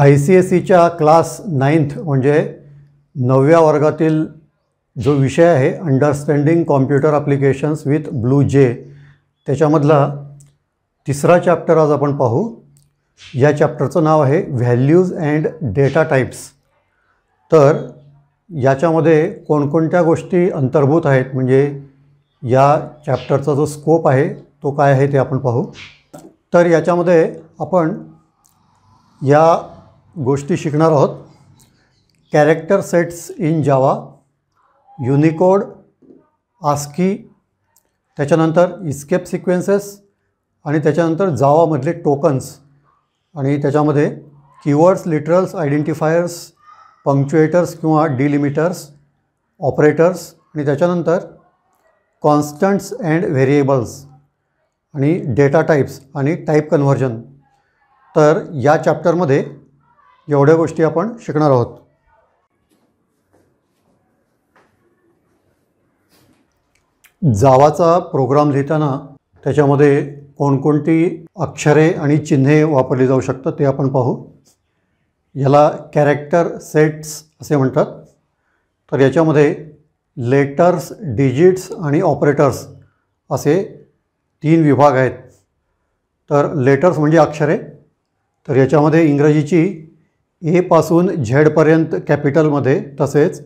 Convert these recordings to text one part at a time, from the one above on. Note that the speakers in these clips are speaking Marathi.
आय सी एस सीच्या क्लास नाईन्थ म्हणजे नवव्या वर्गातील जो विषय आहे understanding computer applications with BlueJ त्याच्यामधला तिसरा चॅप्टर आज आपण पाहू या चॅप्टरचं नाव आहे व्हॅल्यूज अँड डेटा टाईप्स तर याच्यामध्ये कोणकोणत्या गोष्टी अंतर्भूत आहेत म्हणजे या चॅप्टरचा जो स्कोप आहे तो काय आहे ते आपण पाहू तर याच्यामध्ये आपण या गोष्टी शिकणार आहोत character sets in Java Unicode ASCII त्याच्यानंतर इस्केप सिक्वेन्सेस आणि त्याच्यानंतर जावामधले टोकन्स आणि त्याच्यामध्ये कीवर्ड्स लिटरल्स आयडेंटिफायर्स पंक्च्युएटर्स किंवा डिलिमिटर्स ऑपरेटर्स आणि त्याच्यानंतर कॉन्स्टंट्स अँड व्हेरिएबल्स आणि डेटा टाईप्स आणि टाईप कन्व्हर्जन तर या चॅप्टरमध्ये एवढ्या गोष्टी आपण शिकणार आहोत जावाचा प्रोग्राम लिहिताना त्याच्यामध्ये कोणकोणती अक्षरे आणि चिन्हे वापरली जाऊ शकतात ते आपण पाहू याला कॅरेक्टर सेट्स असे म्हणतात तर याच्यामध्ये लेटर्स डिजिट्स आणि ऑपरेटर्स असे तीन विभाग आहेत तर लेटर्स म्हणजे अक्षरे तर याच्यामध्ये इंग्रजीची एपासून झेडपर्यंत कॅपिटलमध्ये तसेच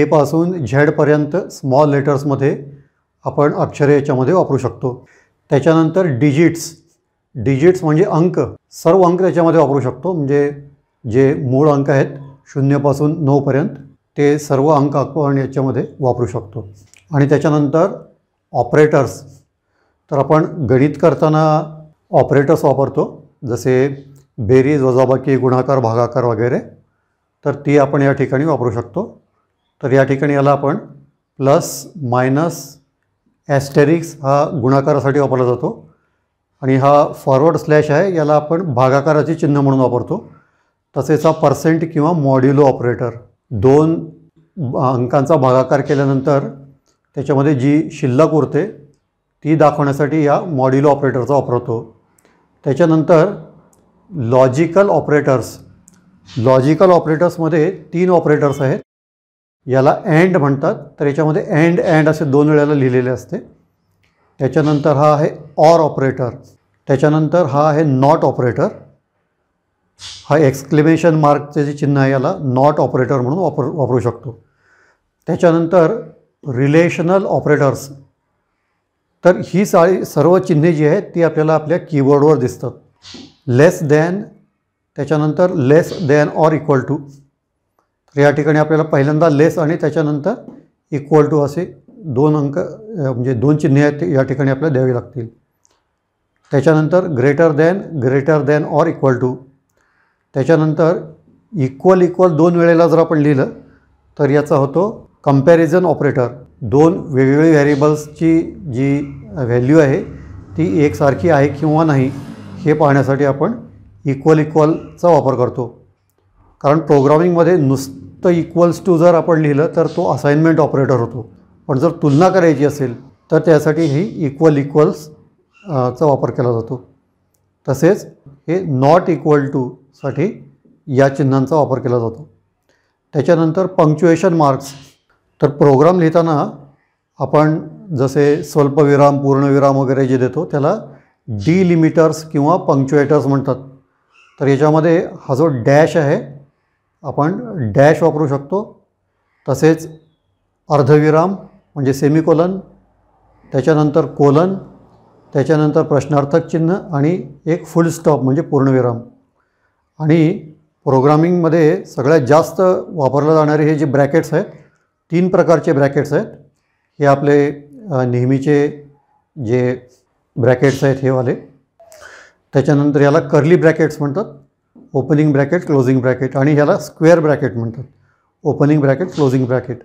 एपासून झेडपर्यंत स्मॉल लेटर्समध्ये आपण अक्षरे याच्यामध्ये वापरू शकतो त्याच्यानंतर डिजिट्स डिजिट्स म्हणजे अंक सर्व अंक त्याच्यामध्ये वापरू शकतो म्हणजे जे मूळ अंक आहेत शून्यपासून नऊपर्यंत ते सर्व अंक आपण याच्यामध्ये वापरू शकतो आणि त्याच्यानंतर ऑपरेटर्स तर आपण गणित करताना ऑपरेटर्स वापरतो जसे बेरीज वजाबाकी गुणाकार भागाकार वगैरे तर ती आपण या ठिकाणी वापरू शकतो तर या ठिकाणी याला आपण प्लस मायनस ॲस्टेरिक्स हा गुणाकारासाठी वापरला जातो आणि हा फॉरवर्ड स्लॅश आहे याला आपण भागाकाराचे चिन्ह म्हणून वापरतो तसेच हा पर्सेंट किंवा मॉड्युलो ऑपरेटर दोन अंकांचा भागाकार केल्यानंतर त्याच्यामध्ये जी शिल्लक उरते ती दाखवण्यासाठी या मॉड्युलो ऑपरेटरचा वापरतो त्याच्यानंतर लॉजिकल ऑपरेटर्स लॉजिकल ऑपरेटर्समध्ये तीन ऑपरेटर्स आहेत याला अँड म्हणतात तर याच्यामध्ये अँड अँड असे दोन वेळेला लिहिलेले असते त्याच्यानंतर हा आहे ऑर ऑपरेटर त्याच्यानंतर हा आहे नॉट ऑपरेटर हा एक्सक्लेमेशन मार्कचे जे चिन्ह आहे याला नॉट ऑपरेटर म्हणून वापर वापरू शकतो त्याच्यानंतर रिलेशनल ऑपरेटर्स तर ही साळी सर्व चिन्हे जी आहेत ती आपल्याला आपल्या कीबोर्डवर दिसतात लेस दॅन त्याच्यानंतर less than or equal to तर या ठिकाणी आपल्याला पहिल्यांदा लेस आणि त्याच्यानंतर इक्वल टू असे दोन अंक म्हणजे दोन चिन्हे या ठिकाणी आपल्याला द्यावे लागतील त्याच्यानंतर greater than greater than or equal to त्याच्यानंतर इक्वल इक्वल दोन वेळेला जर आपण लिहिलं तर याचा होतो कम्पॅरिझन ऑपरेटर दोन वेगवेगळी व्हेरिएबल्सची जी व्हॅल्यू आहे ती एकसारखी आहे किंवा नाही हे पाहण्यासाठी आपण इक्वल इक्वलचा वापर करतो कारण प्रोग्रामिंगमध्ये नुसतं इक्वल्स टू जर आपण लिहिलं तर तो असाइनमेंट ऑपरेटर होतो पण जर तुलना करायची असेल तर त्यासाठी ही इक्वल इक्वल्स चा वापर केला जातो तसेच हे नॉट इक्वल टूसाठी या चिन्हांचा वापर केला जातो त्याच्यानंतर पंक्च्युएशन मार्क्स तर प्रोग्राम लिहिताना आपण जसे स्वल्पविराम पूर्णविराम वगैरे जे देतो त्याला डिलिमिटर्स किंवा पंक्च्युएटर्स म्हणतात तर याच्यामध्ये हा जो डॅश आहे आपण डॅश वापरू शकतो तसेच अर्धविराम म्हणजे सेमिकोलन त्याच्यानंतर कोलन त्याच्यानंतर प्रश्नार्थक चिन्ह आणि एक फुल स्टॉप म्हणजे पूर्णविराम आणि प्रोग्रामिंगमध्ये सगळ्यात जास्त वापरलं जाणारे हे जे ब्रॅकेट्स आहेत तीन प्रकारचे ब्रॅकेट्स आहेत हे आपले नेहमीचे जे ब्रॅकेट्स आहेत हे वाले त्याच्यानंतर याला कर्ली ब्रॅकेट्स म्हणतात ओपनिंग ब्रॅकेट क्लोजिंग ब्रॅकेट आणि ह्याला स्क्वेअर ब्रॅकेट म्हणतात ओपनिंग ब्रॅकेट क्लोजिंग ब्रॅकेट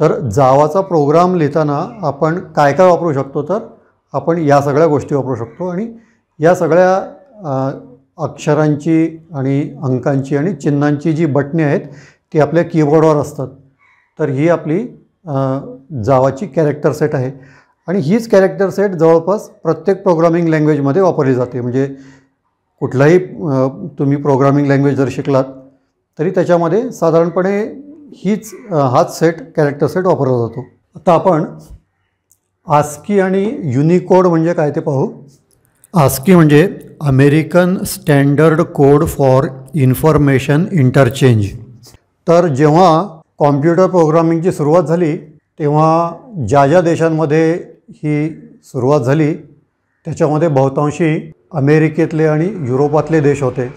तर जावाचा प्रोग्राम लिहिताना आपण काय काय वापरू शकतो तर आपण या सगळ्या गोष्टी वापरू शकतो आणि या सगळ्या अक्षरांची आणि अंकांची आणि चिन्हांची जी बटणे आहेत ती आपल्या कीबोर्डवर असतात तर ही आपली जावाची कॅरेक्टर सेट आहे आणि हीच कॅरेक्टर सेट जवळपास प्रत्येक प्रोग्रामिंग लँग्वेजमध्ये वापरली जाते म्हणजे कुठलाही तुम्ही प्रोग्रामिंग लँग्वेज जर शिकलात तरी त्याच्यामध्ये साधारणपणे हीच हाच सेट कॅरेक्टर सेट वापरला जातो आता आपण आस्की आणि युनिकोड म्हणजे काय ते पाहू आस्की म्हणजे American standard code for information interchange तर जेव्हा कॉम्प्युटर प्रोग्रामिंगची सुरुवात झाली तेव्हा ज्या ज्या देशांमध्ये ही सुरुवात झाली त्याच्यामध्ये बहुतांशी अमेरिकेतले आणि युरोपातले देश होते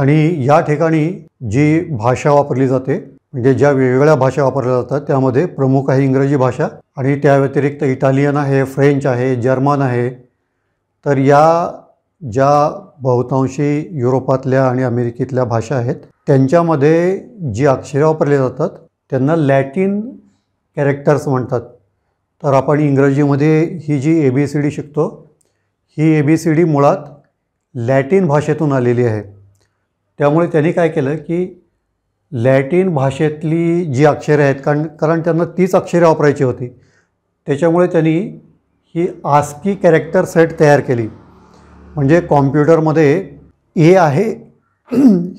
आणि या ठिकाणी जी भाषा वापरली जाते म्हणजे ज्या वेगवेगळ्या भाषा वापरल्या जातात त्यामध्ये प्रमुख आहे इंग्रजी भाषा आणि त्या व्यतिरिक्त इटालियन आहे फ्रेंच आहे जर्मन आहे तर या ज्या बहुतांशी युरोपातल्या आणि अमेरिकेतल्या भाषा आहेत त्यांच्यामध्ये जी अक्षरे वापरली जातात त्यांना लॅटिन कॅरेक्टर्स म्हणतात तर आपण इंग्रजीमध्ये ही जी ए बी सी डी शिकतो ही ए बी सी डी मुळात लॅटिन भाषेतून आलेली आहे त्यामुळे त्यांनी काय केलं की लॅटिन भाषेतली जी अक्षरे आहेत कारण कारण त्यांना तीच अक्षरे वापरायची होती त्याच्यामुळे त्यांनी ही आस्की कॅरेक्टर सेट तयार केली म्हणजे कॉम्प्युटरमध्ये ए आहे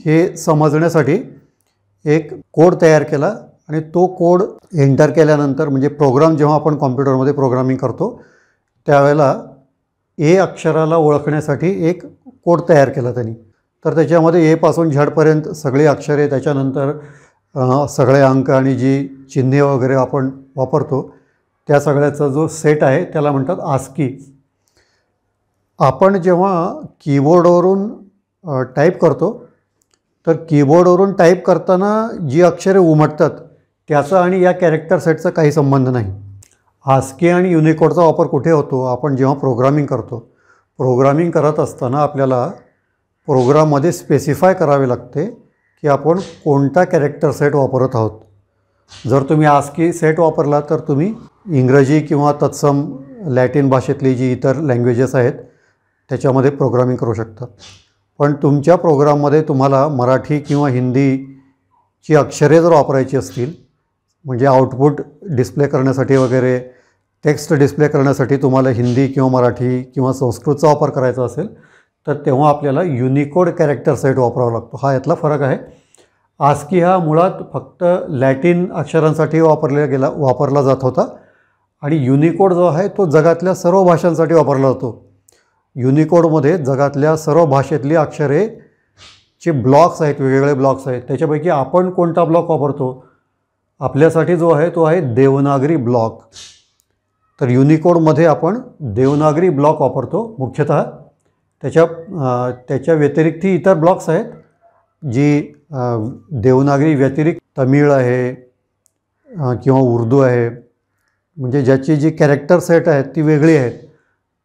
हे समजण्यासाठी एक कोड तयार केला आणि तो कोड एंटर केल्यानंतर म्हणजे प्रोग्राम जेव्हा आपण कॉम्प्युटरमध्ये प्रोग्रामिंग करतो त्यावेळेला ए अक्षराला ओळखण्यासाठी एक कोड तयार केला त्यांनी तर त्याच्यामध्ये एपासून झडपर्यंत सगळी अक्षरे त्याच्यानंतर सगळे अंक आणि जी चिन्हे वगैरे आपण वापरतो त्या सगळ्याचा जो सेट आहे त्याला म्हणतात आस्की आपण जेव्हा कीबोर्डवरून टाईप करतो तर कीबोर्डवरून टाईप करताना जी अक्षरे उमटतात त्याचा आणि या कॅरेक्टर सेटचा काही संबंध नाही आस्की आणि युनिकोडचा वापर कुठे होतो आपण जेव्हा प्रोग्रामिंग करतो प्रोग्रामिंग करत असताना आपल्याला प्रोग्राममध्ये स्पेसिफाय करावे लागते की आपण कोणता कॅरेक्टर सेट वापरत आहोत जर तुम्ही आस्की सेट वापरला तर तुम्ही इंग्रजी किंवा तत्सम लॅटिन भाषेतली जी इतर लँग्वेजेस आहेत त्याच्यामध्ये प्रोग्रामिंग करू शकता पण तुमच्या प्रोग्राममध्ये तुम्हाला मराठी किंवा हिंदीची अक्षरे जर वापरायची असतील म्हणजे आउटपुट डिस्प्ले करण्यासाठी वगैरे टेक्स्ट डिस्प्ले करण्यासाठी तुम्हाला हिंदी किंवा मराठी किंवा संस्कृतचा वापर करायचा असेल तर तेव्हा आपल्याला युनिकोड कॅरेक्टर सेट वापरावा लागतो हा यातला फरक आहे आस्की हा मुळात फक्त लॅटिन अक्षरांसाठी वापरला गेला वापरला जात होता आणि युनिकोड जो आहे तो जगातल्या सर्व भाषांसाठी वापरला जातो युनिकोडमध्ये जगातल्या सर्व भाषेतली अक्षरे जे ब्लॉक्स आहेत वेगवेगळे ब्लॉक्स आहेत त्याच्यापैकी आपण कोणता ब्लॉक वापरतो आपल्यासाठी जो आहे तो आहे देवनागरी ब्लॉक तर युनिकोडमध्ये आपण देवनागरी ब्लॉक वापरतो मुख्यतः त्याच्या त्याच्या व्यतिरिक्त इतर ब्लॉक्स आहेत जी देवनागरी व्यतिरिक्त तमिळ आहे किंवा उर्दू आहे म्हणजे ज्याची जी कॅरेक्टर सेट आहेत ती वेगळी आहेत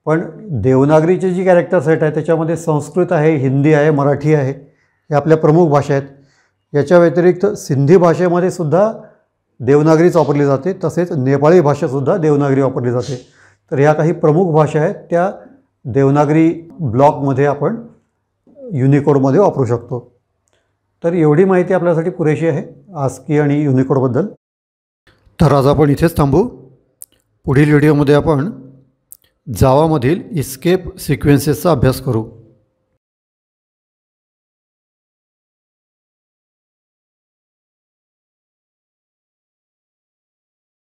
पण देवनागरीची जी कॅरेक्टर सेट आहे त्याच्यामध्ये संस्कृत आहे हिंदी आहे मराठी आहे हे आपल्या प्रमुख भाषा आहेत याच्या व्यतिरिक्त सिंधी भाषेमध्ये सुद्धा देवनागरीच वापरली जाते तसेच नेपाळी भाषासुद्धा देवनागरी वापरली जाते तर ह्या काही प्रमुख भाषा आहेत त्या देवनागरी ब्लॉकमध्ये आपण युनिकोडमध्ये वापरू शकतो तर एवढी माहिती आपल्यासाठी पुरेशी आहे आस्की आणि युनिकोडबद्दल तर आज आपण इथेच थांबू पुढील व्हिडिओमध्ये आपण जावामधील इस्केप सिक्वेन्सेसचा अभ्यास करू